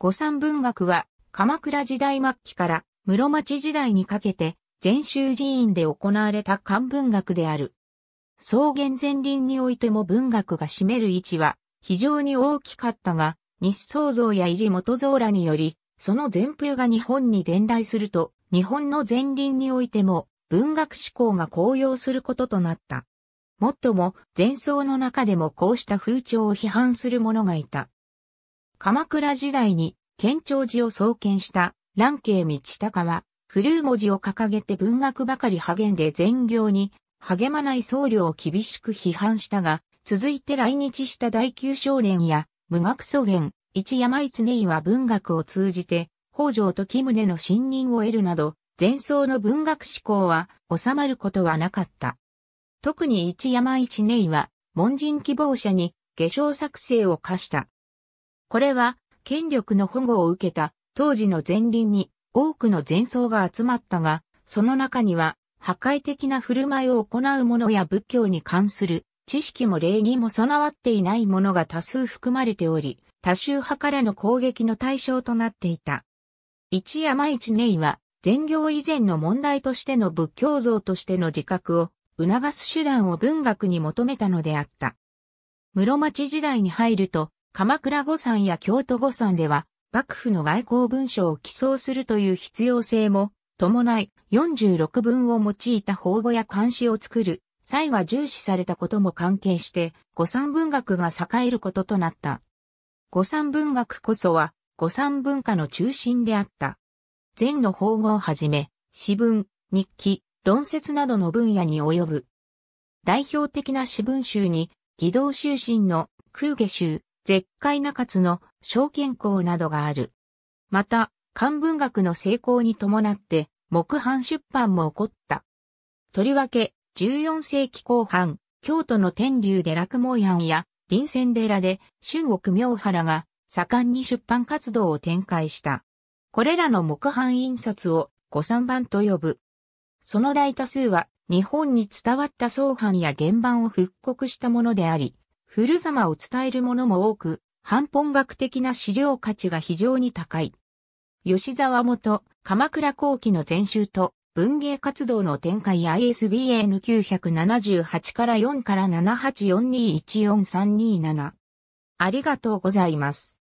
五三文学は、鎌倉時代末期から室町時代にかけて、禅宗寺院で行われた漢文学である。草原前林においても文学が占める位置は非常に大きかったが、日創造や入元像らにより、その前風が日本に伝来すると、日本の前林においても文学思考が高揚することとなった。もっとも、前奏の中でもこうした風潮を批判する者がいた。鎌倉時代に県庁寺を創建した蘭慶道隆は、古文字を掲げて文学ばかり励んで善行に励まない僧侶を厳しく批判したが、続いて来日した大久少年や無学祖言。一山一イは文学を通じて、北条と木宗の信任を得るなど、前奏の文学思考は収まることはなかった。特に一山一イは、門人希望者に化粧作成を課した。これは、権力の保護を受けた当時の前輪に多くの前奏が集まったが、その中には破壊的な振る舞いを行う者や仏教に関する知識も礼儀も備わっていない者が多数含まれており、多宗派からの攻撃の対象となっていた。一山一イは、善行以前の問題としての仏教像としての自覚を促す手段を文学に求めたのであった。室町時代に入ると、鎌倉御山や京都御山では、幕府の外交文書を起草するという必要性も、伴い、46文を用いた法語や漢詩を作る、際は重視されたことも関係して、御三文学が栄えることとなった。御三文学こそは、御三文化の中心であった。禅の法語をはじめ、詩文、日記、論説などの分野に及ぶ。代表的な詩文集に、義道修身の空下集、絶海中津の証券校などがある。また、漢文学の成功に伴って、木版出版も起こった。とりわけ、14世紀後半、京都の天竜で落毛庵や、臨泉寺で、春奥明原が、盛んに出版活動を展開した。これらの木版印刷を、五三版と呼ぶ。その大多数は、日本に伝わった創版や原版を復刻したものであり、古様を伝えるものも多く、反本学的な資料価値が非常に高い。吉沢元、鎌倉後期の前集と、文芸活動の展開 ISBN 978から4から784214327。ありがとうございます。